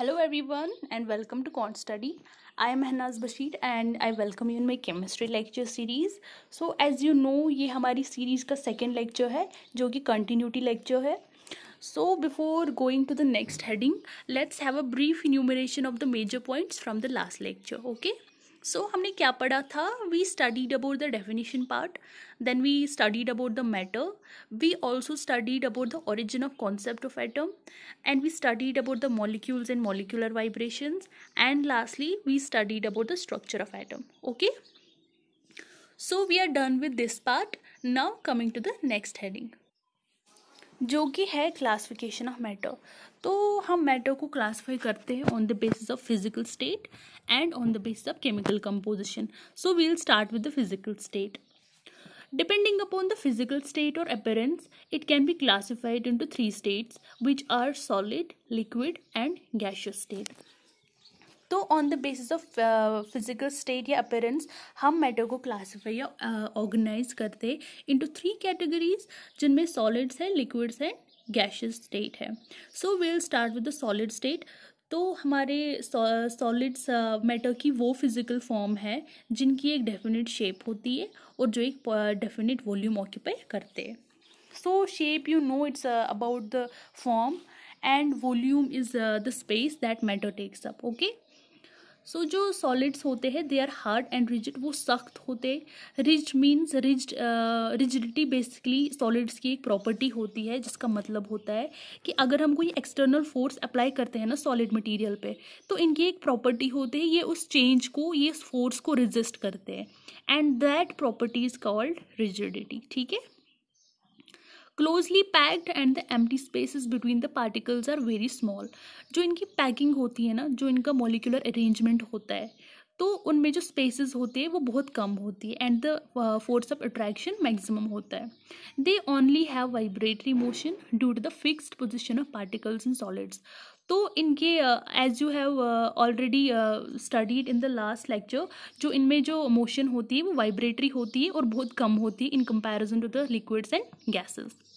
Hello everyone and welcome to कॉन्ट study I am Hanaz Bashir and I welcome you in my chemistry lecture series so as you know ये हमारी series का second lecture है जो कि continuity lecture है so before going to the next heading let's have a brief enumeration of the major points from the last lecture okay so so, हमने क्या पढ़ा था we studied about the definition part then we studied about the matter we also studied about the origin of concept of atom and we studied about the molecules and molecular vibrations and lastly we studied about the structure of atom okay so we are done with this part now coming to the next heading जो कि है classification of matter तो हम matter को classify करते हैं on the basis of physical state and on the basis of chemical composition. So we will start with the physical state. Depending upon the physical state or appearance, it can be classified into three states which are solid, liquid and gaseous state. तो on the basis of physical state या appearance हम matter को classify या organise करते into three categories जिनमें solids है liquids है gaseous state है so we will start with the solid state तो हमारे सॉलिड्स मैटर uh, की वो फिजिकल फॉर्म है जिनकी एक डेफिनेट शेप होती है और जो एक डेफिनेट वॉल्यूम ऑक्यूपाई करते हैं so shape you know it's about the form and volume is the space that matter takes up okay so so, जो सॉलिड्स होते हैं they are hard and rigid वो सख्त होते ridge means ridge rigidity basically solids की एक property होती है जिसका मतलब होता है कि अगर हम कोई एक्सटर्नल फोर्स अप्लाई करते हैं ना सॉलिड मटेरियल पे तो इनकी एक प्रॉपर्टी होती है ये उस चेंज को ये फोर्स को रिजिस्ट करते हैं and that property is called rigidity ठीक है closely packed and the empty spaces between the particles are very small जो इनकी पैकिंग होती है ना जो इनका मोलिकुलर अरेंजमेंट होता है तो उनमें जो स्पेसेस होते हैं वो बहुत कम होती है and the force of attraction maximum होता है they only have vibratory motion due to the fixed position of particles in solids तो इनके as you have already studied in the last lecture जो इनमें जो मोशन होती है वो वाइब्रेटरी होती है और बहुत कम होती है in comparison to the liquids and gases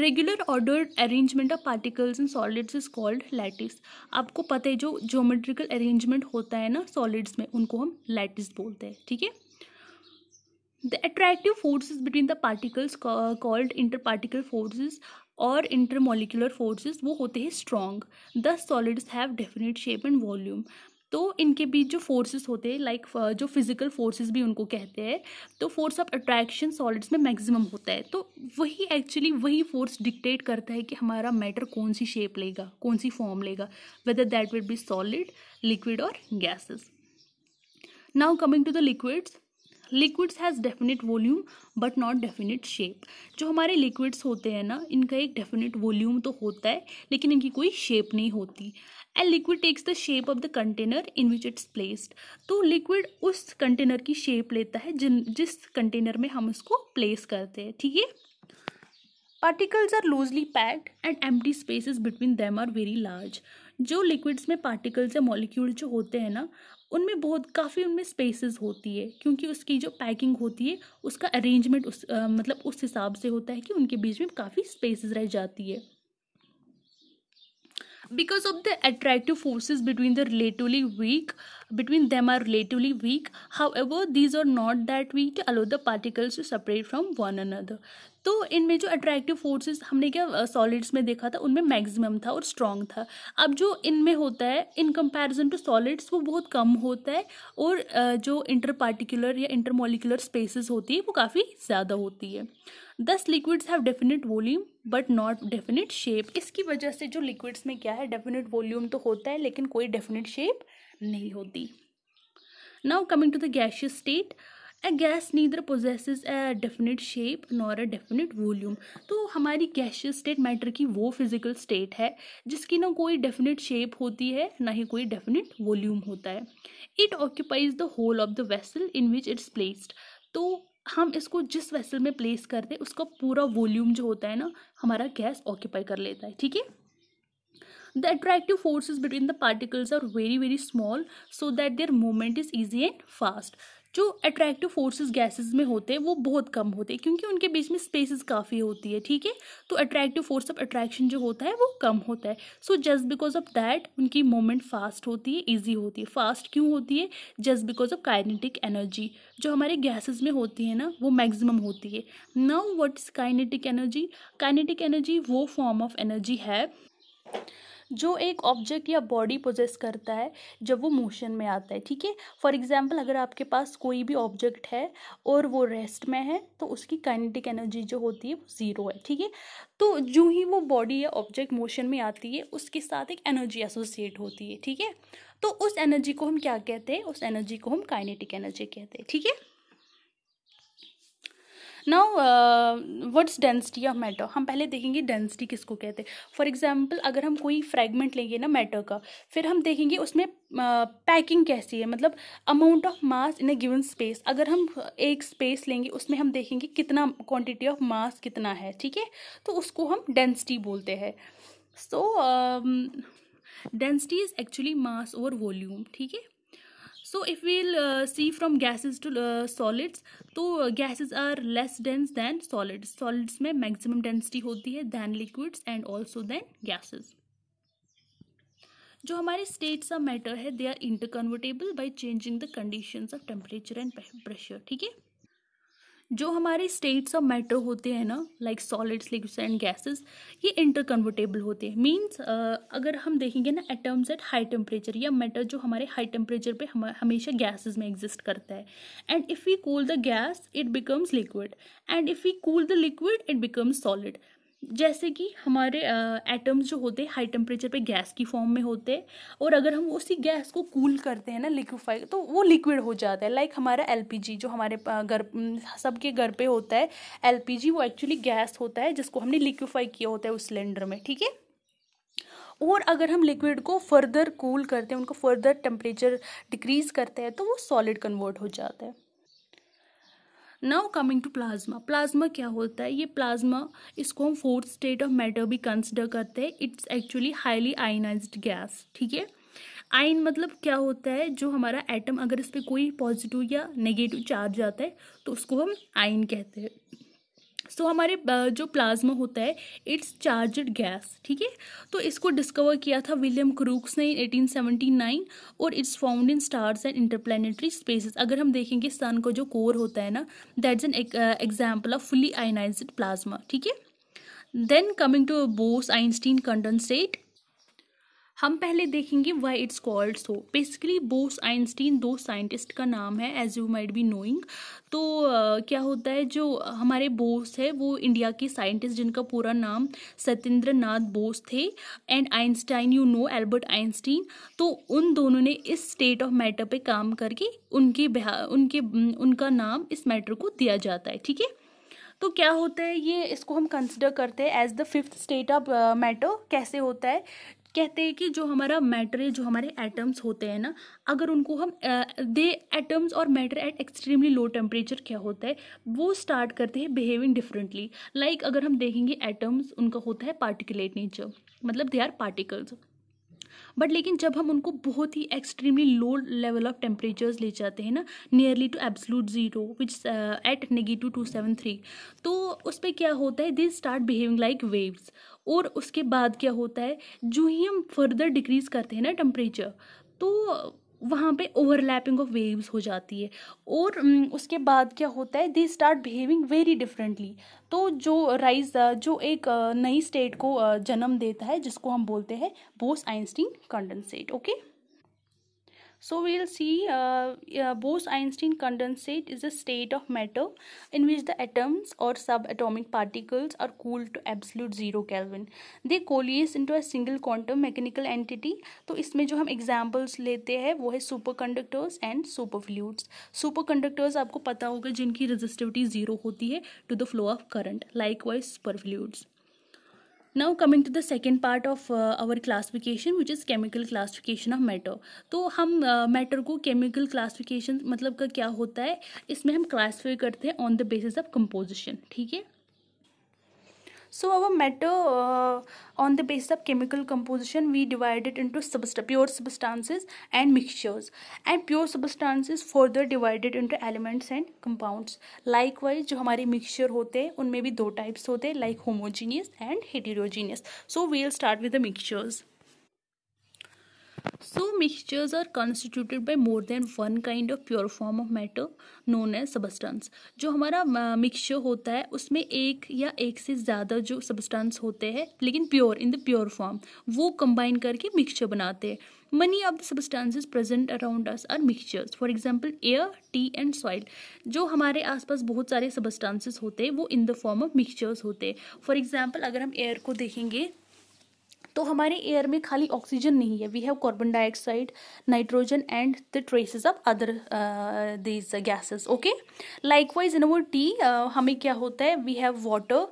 regular order arrangement of particles in solids is called lattice आपको पता है जो ज्योमेट्रिकल अरेंजमेंट होता है ना सॉलिड्स में उनको हम लैटिस बोलते हैं ठीक है the attractive forces between the particles called inter particle forces और इंटरमोलिकुलर फोर्सेज वो होते हैं strong thus solids have definite shape and volume तो इनके बीच जो फोर्सेस होते हैं लाइक uh, जो फिजिकल फोर्सेस भी उनको कहते हैं तो फोर्स ऑफ अट्रैक्शन सॉलिड्स में मैक्सिमम होता है तो वही एक्चुअली वही फोर्स डिक्टेट करता है कि हमारा मैटर कौन सी शेप लेगा कौन सी फॉर्म लेगा whether that will be solid liquid और gases now coming to the liquids liquids has definite volume but not definite shape जो हमारे लिक्विड्स होते हैं ना इनका एक डेफिनेट वॉल्यूम तो होता है लेकिन इनकी कोई शेप नहीं होती and liquid takes the shape of the container in which it's placed तो लिक्विड उस कंटेनर की शेप लेता है जिन जिस कंटेनर में हम उसको प्लेस करते हैं ठीक है particles are loosely packed and empty spaces between them are very large जो लिक्विड्स में पार्टिकल्स या मॉलिक्यूल जो होते हैं ना उनमें बहुत काफ़ी उनमें स्पेसेस होती है क्योंकि उसकी जो पैकिंग होती है उसका अरेंजमेंट उस आ, मतलब उस हिसाब से होता है कि उनके बीच में काफ़ी स्पेसेस रह जाती है because of the attractive forces between the relatively weak between them are relatively weak. However, these are not that weak to allow the particles to separate from one another. तो इनमें जो अट्रैक्टिव फोर्सेस हमने क्या solids uh, में देखा था उनमें maximum था और स्ट्रांग था अब जो इनमें होता है इन कंपैरिजन टू सॉलिड्स वो बहुत कम होता है और uh, जो इंटर पार्टिकुलर या इंटरमोलिकुलर स्पेसेस होती है वो काफ़ी ज़्यादा होती है thus liquids have definite volume but not definite shape इसकी वजह से जो लिक्विड्स में क्या है डेफिनेट वॉल्यूम तो होता है लेकिन कोई डेफिनेट शेप नहीं होती now coming to the gaseous state a gas neither possesses a definite shape nor a definite volume तो हमारी गैशियस स्टेट मैटर की वो फिजिकल स्टेट है जिसकी ना कोई डेफिनेट शेप होती है ना ही कोई डेफिनेट वॉल्यूम होता है it occupies the whole of the vessel in which it's placed तो हम इसको जिस वेसल में प्लेस करते हैं उसका पूरा वॉल्यूम जो होता है ना हमारा गैस ऑक्यूपाई कर लेता है ठीक है the attractive forces between the particles are very very small so that their movement is easy and fast जो अट्रैक्टिव फोर्सेस गैसेस में होते हैं वो बहुत कम होते हैं क्योंकि उनके बीच में स्पेसेस काफ़ी होती है ठीक है तो अट्रैक्टिव फोर्स ऑफ अट्रैक्शन जो होता है वो कम होता है so just because of that उनकी मूवमेंट फास्ट होती है ईजी होती है फास्ट क्यों होती है just because of kinetic energy जो हमारे गैसेज में होती है ना वो मैक्सिमम होती है now what is kinetic energy kinetic energy वो फॉर्म ऑफ एनर्जी है जो एक ऑब्जेक्ट या बॉडी पोजेस करता है जब वो मोशन में आता है ठीक है फॉर एग्जाम्पल अगर आपके पास कोई भी ऑब्जेक्ट है और वो रेस्ट में है तो उसकी काइनेटिक एनर्जी जो होती है वो ज़ीरो है ठीक है तो जो ही वो बॉडी या ऑब्जेक्ट मोशन में आती है उसके साथ एक एनर्जी एसोसिएट होती है ठीक है तो उस एनर्जी को हम क्या कहते हैं उस एनर्जी को हम काइनेटिक एनर्जी कहते हैं ठीक है now what's density of matter हम पहले देखेंगे डेंसिटी किसको कहते हैं फॉर एग्जाम्पल अगर हम कोई फ्रेगमेंट लेंगे ना मैटर का फिर हम देखेंगे उसमें पैकिंग uh, कैसी है मतलब amount of mass in a given space अगर हम uh, एक स्पेस लेंगे उसमें हम देखेंगे कितना क्वान्टिटी ऑफ मास कितना है ठीक है तो उसको हम डेंसिटी बोलते हैं so density is actually mass और वॉल्यूम ठीक है so if we'll see from gases to solids तो gases are less dense than solid solids में मैक्सिमम डेंसिटी होती है than liquids and also than gases जो हमारे स्टेट्स ऑफ मैटर है they are interconvertible by changing the condition of temperature and pressure ठीक है जो हमारे स्टेट्स ऑफ मैटर होते हैं ना like solids liquids and gases ये इंटरकन्वर्टेबल होते हैं मींस अगर हम देखेंगे ना एटम्स एट हाई टेम्परेचर या मैटर जो हमारे हाई टेम्परेचर पे हम हमेशा गैसेस में एग्जिस्ट करता है and if we cool the gas it becomes liquid and if we cool the liquid it becomes solid जैसे कि हमारे एटम्स जो होते हैं हाई टेम्परेचर पे गैस की फॉर्म में होते हैं और अगर हम उसी गैस को कूल करते हैं ना लिक्विफाई तो वो लिक्विड हो जाता है लाइक हमारा एलपीजी जो हमारे घर सबके घर पे होता है एलपीजी वो एक्चुअली गैस होता है जिसको हमने लिक्विफाई किया होता है उस सिलेंडर में ठीक है और अगर हम लिक्विड को फर्दर कूल करते हैं उनको फर्दर टेम्परेचर डिक्रीज करते हैं तो वो सॉलिड कन्वर्ट हो जाता है now coming to plasma plasma क्या होता है ये प्लाज्मा इसको हम फोर्थ स्टेट ऑफ मैटर भी कंसिडर करते हैं it's actually highly ionise gas ठीक है आयन मतलब क्या होता है जो हमारा एटम अगर इस पर कोई पॉजिटिव या नेगेटिव चार्ज आता है तो उसको हम आयन कहते हैं सो तो so, हमारे जो प्लाज्मा होता है इट्स चार्जड गैस ठीक है तो इसको डिस्कवर किया था विलियम क्रूक्स ने एटीन नाइन और it's found in stars and interplanetary spaces अगर हम देखेंगे सन का जो कोर होता है ना that's an example of fully ionise plasma ठीक है then coming to Bose Einstein condensate हम पहले देखेंगे why it's called so basically Bose Einstein दो साइंटिस्ट का नाम है as you might be knowing तो uh, क्या होता है जो हमारे बोस है वो इंडिया के साइंटिस्ट जिनका पूरा नाम सत्येंद्र नाथ बोस थे and Einstein you know Albert Einstein तो उन दोनों ने इस स्टेट ऑफ मैटर पे काम करके उनके उनके उनका नाम इस मैटर को दिया जाता है ठीक है तो क्या होता है ये इसको हम कंसिडर करते हैं as the fifth state of matter कैसे होता है कहते हैं कि जो हमारा मैटर जो हमारे एटम्स होते हैं ना अगर उनको हम दे एटम्स और matter at extremely low temperature क्या होता है वो स्टार्ट करते हैं बिहेविंग डिफरेंटली लाइक अगर हम देखेंगे एटम्स उनका होता है पार्टिकुलेट नेचर मतलब दे आर पार्टिकल्स बट लेकिन जब हम उनको बहुत ही extremely low level of temperatures ले जाते हैं ना nearly to absolute zero which at negative two seven three तो उस पर क्या होता है this start behaving like waves और उसके बाद क्या होता है जो ही हम फर्दर डिक्रीज़ करते हैं ना टेम्परेचर तो वहाँ पे ओवरलैपिंग ऑफ वेव्स हो जाती है और उसके बाद क्या होता है they start behaving very differently तो जो राइज जो एक नई स्टेट को जन्म देता है जिसको हम बोलते हैं Bose Einstein condensate okay So we will see uh, uh, Bose-Einstein condensate is a state of matter in which the atoms or subatomic particles are cooled to absolute zero Kelvin. They coalesce into a single quantum mechanical entity. to isme jo hum examples lete hai wo hai superconductors and superfluids. Superconductors aapko pata hoga jinki resistivity zero hoti hai to the flow of current. Likewise superfluids. Now coming to the second part of our classification which is chemical classification of matter तो हम matter uh, को chemical classification मतलब का क्या होता है इसमें हम क्लासीफाई करते हैं on the basis of composition ठीक है so our matter uh, on the basis of chemical composition we divide it into subst pure substances and mixtures and pure substances further divided into elements and compounds likewise जो हमारे mixture होते हैं उनमें भी दो types होते हैं like homogeneous and heterogeneous so we'll start with the mixtures so mixtures are constituted by more than one kind of pure form of matter known as substance जो हमारा मिक्सचर होता है उसमें एक या एक से ज़्यादा जो सबस्टांस होते हैं लेकिन pure in the pure form वो कंबाइन करके मिक्सचर बनाते हैं many of the substances present around us are mixtures for example air tea and soil जो हमारे आसपास बहुत सारे सबस्टांसिस होते हैं वो in the form of mixtures होते हैं फॉर एग्जाम्पल अगर हम एयर को देखेंगे तो हमारे एयर में खाली ऑक्सीजन नहीं है we have carbon dioxide nitrogen and the traces of other these gases okay likewise in वो टी हमें क्या होता है we have water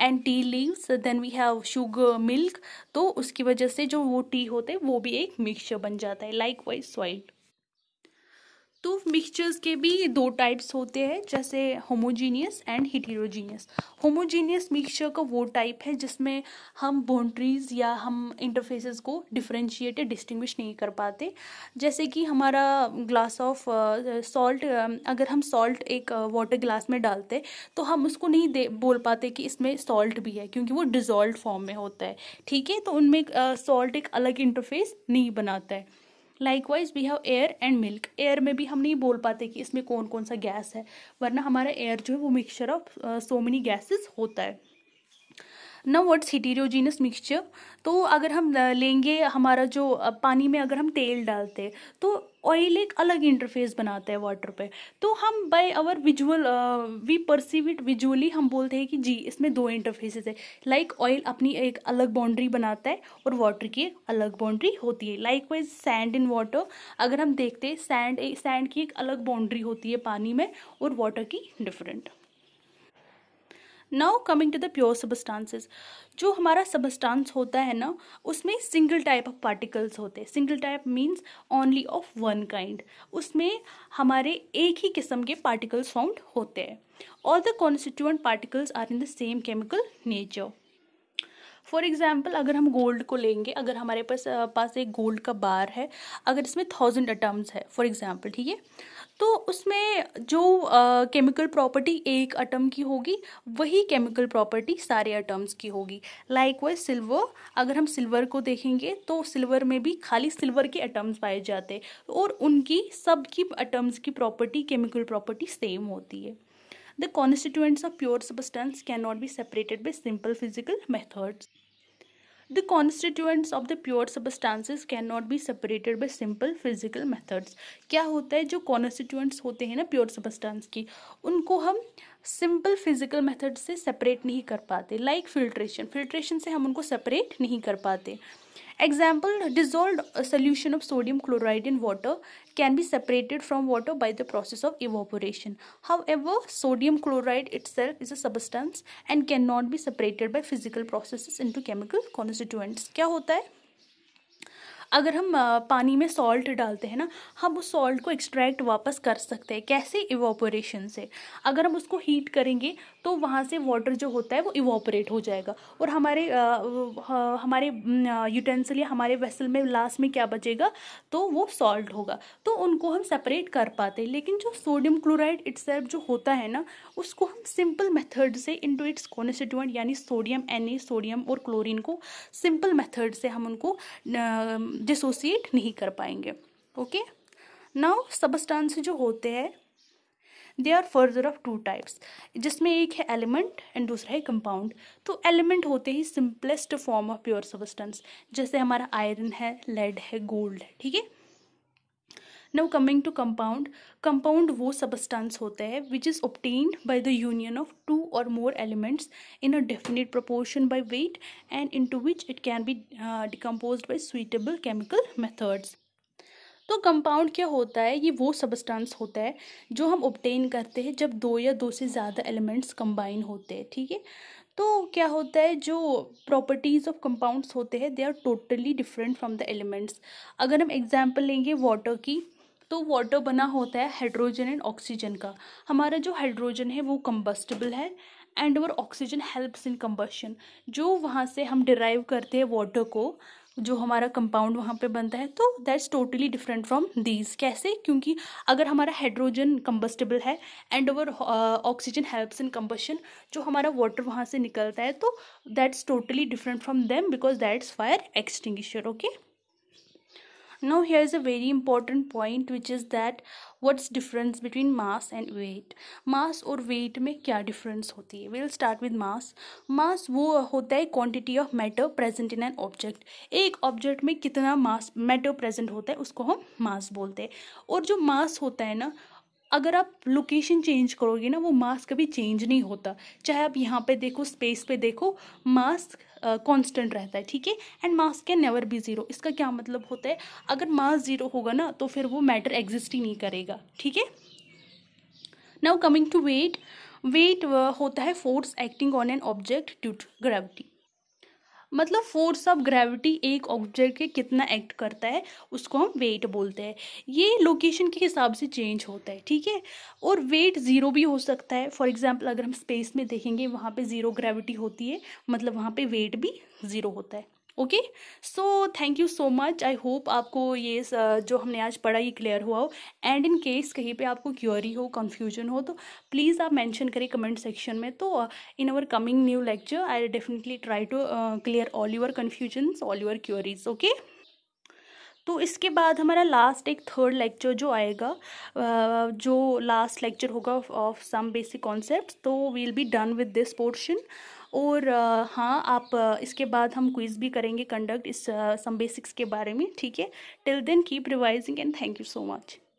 and tea leaves then we have sugar milk तो उसकी वजह से जो वो टी होते हैं वो भी एक मिक्सचर बन जाता है लाइक वाइज सॉइल तो मिक्सचर्स के भी दो टाइप्स होते हैं जैसे homogeneous and heterogeneous homogeneous mixture का वो टाइप है जिसमें हम बाउंड्रीज या हम इंटरफेसेस को डिफ्रेंशिएट डिस्टिंग्विश नहीं कर पाते जैसे कि हमारा ग्लास ऑफ सॉल्ट अगर हम सॉल्ट एक वाटर uh, ग्लास में डालते तो हम उसको नहीं दे बोल पाते कि इसमें सॉल्ट भी है क्योंकि वो डिजॉल्व फॉर्म में होता है ठीक है तो उनमें सॉल्ट uh, एक अलग इंटरफेस नहीं बनाता है likewise we have air and milk air में भी हम नहीं बोल पाते कि इसमें कौन कौन सा गैस है वरना हमारा एयर जो है वो mixture of so many gases होता है ना वर्ड्स हिटीरियोजीनस मिक्सचर तो अगर हम uh, लेंगे हमारा जो uh, पानी में अगर हम तेल डालते तो ऑयल एक अलग इंटरफेस बनाता है वाटर पे तो हम by our visual we perceive it visually हम बोलते हैं कि जी इसमें दो इंटरफेसेस है लाइक like ऑयल अपनी एक अलग बाउंड्री बनाता है और वाटर की एक अलग बाउंड्री होती है likewise sand in water अगर हम देखते हैं सैंड सैंड की एक अलग बाउंड्री होती है पानी में और वाटर की different now coming to the pure substances जो हमारा सबस्टांस होता है ना उसमें सिंगल टाइप ऑफ पार्टिकल्स होते हैं single type means only of one kind उसमें हमारे एक ही किस्म के पार्टिकल्स फाउंड होते हैं all the constituent particles are in the same chemical nature for example अगर हम गोल्ड को लेंगे अगर हमारे पास पास एक गोल्ड का बार है अगर इसमें थाउजेंड अटम्स है फॉर एग्जाम्पल ठीक है तो उसमें जो केमिकल प्रॉपर्टी एक अटम की होगी वही केमिकल प्रॉपर्टी सारे अटम्स की होगी लाइक वाइज सिल्वर अगर हम सिल्वर को देखेंगे तो सिल्वर में भी खाली सिल्वर के अटम्स पाए जाते और उनकी सब की अटम्स की प्रॉपर्टी केमिकल प्रॉपर्टी सेम होती है the constituents of pure substance can not be separated by simple physical methods The constituents of the pure substances cannot be separated by simple physical methods. क्या होता है जो constituents होते हैं ना pure substance की उनको हम सिंपल फिजिकल मेथड से सेपरेट नहीं कर पाते लाइक फिल्ट्रेशन फिल्ट्रेशन से हम उनको सेपरेट नहीं कर पाते example dissolve solution of sodium chloride in water can be separated from water by the process of evaporation however sodium chloride itself is a substance and can not be separated by physical process into chemical constituents क्या होता है अगर हम पानी में salt डालते हैं ना हम उस सॉल्ट को एक्सट्रैक्ट वापस कर सकते हैं कैसे इवोपोरेशन से अगर हम उसको हीट करेंगे तो वहाँ से वाटर जो होता है वो इवोपरेट हो जाएगा और हमारे आ, हमारे यूटेंसिल या हमारे वेसल में लास्ट में क्या बचेगा तो वो सॉल्ट होगा तो उनको हम सेपरेट कर पाते हैं लेकिन जो सोडियम क्लोराइड इट्स जो होता है ना उसको हम सिंपल मेथड से टू इट्स कॉन्स्टिट्यूंट यानी सोडियम एन सोडियम और क्लोरीन को सिंपल मेथड से हम उनको डिसोसिएट नहीं कर पाएंगे ओके नाउ सबस्टांस जो होते हैं they are further of two types जिसमें एक है एलिमेंट एंड दूसरा है कंपाउंड तो एलिमेंट होते ही simplest form of pure substance जैसे हमारा आयरन है लेड है गोल्ड है ठीक है now coming to compound compound वो सबस्टांस होता है which is obtained by the union of two और more elements in a definite proportion by weight and into which it can be decompose by suitable chemical methods तो compound क्या होता है ये वो सबस्टांस होता है जो हम ऑप्टेन करते हैं जब दो या दो से ज़्यादा एलिमेंट्स कंबाइन होते हैं ठीक है तो क्या होता है जो प्रॉपर्टीज़ ऑफ कंपाउंड्स होते हैं they are totally different from the elements अगर हम एग्जांपल लेंगे वाटर की तो वाटर बना होता है हाइड्रोजन एंड ऑक्सीजन का हमारा जो हाइड्रोजन है वो कम्बस्टेबल है एंड और ऑक्सीजन हेल्प्स इन कम्बशन जो वहाँ से हम डिराइव करते हैं वाटर को जो हमारा कंपाउंड वहाँ पे बनता है तो that's totally different from these कैसे क्योंकि अगर हमारा हाइड्रोजन कम्बस्टेबल है and our oxygen helps in combustion जो हमारा वाटर वहाँ से निकलता है तो that's totally different from them because that's fire extinguisher okay now here is a very important point which is that what's difference between mass and weight mass or weight में क्या difference होती है we'll start with mass mass वो होता है quantity of matter present in an object एक object में कितना mass matter present होता है उसको हम mass बोलते हैं और जो mass होता है ना अगर आप लोकेशन चेंज करोगे ना वो मास्क कभी चेंज नहीं होता चाहे आप यहाँ पे देखो स्पेस पे देखो मास्क कांस्टेंट रहता है ठीक है and mass can never be zero इसका क्या मतलब होता है अगर मास ज़ीरो होगा ना तो फिर वो मैटर एग्जिस्ट ही नहीं करेगा ठीक है now coming to weight weight होता है force acting on an object due to gravity मतलब फोर्स ऑफ ग्रेविटी एक ऑब्जेक्ट के कितना एक्ट करता है उसको हम वेट बोलते हैं ये लोकेशन के हिसाब से चेंज होता है ठीक है और वेट ज़ीरो भी हो सकता है फॉर एग्जाम्पल अगर हम स्पेस में देखेंगे वहाँ पर ज़ीरो ग्रेविटी होती है मतलब वहाँ पर वेट भी ज़ीरो होता है okay so thank you so much I hope आपको ये जो हमने आज पढ़ा ये क्लियर हुआ हो एंड इन केस कहीं पे आपको क्यूरी हो कन्फ्यूजन हो तो प्लीज़ आप मेंशन करें कमेंट सेक्शन में तो in our coming new lecture I definitely try to clear all your confusion all your queries okay तो इसके बाद हमारा लास्ट एक थर्ड लेक्चर जो आएगा uh, जो लास्ट लेक्चर होगा ऑफ सम बेसिक कॉन्सेप्ट तो we'll be done with this portion और हाँ आप इसके बाद हम क्विज़ भी करेंगे कंडक्ट इस सम बेसिक्स के बारे में ठीक है till then keep revising and thank you so much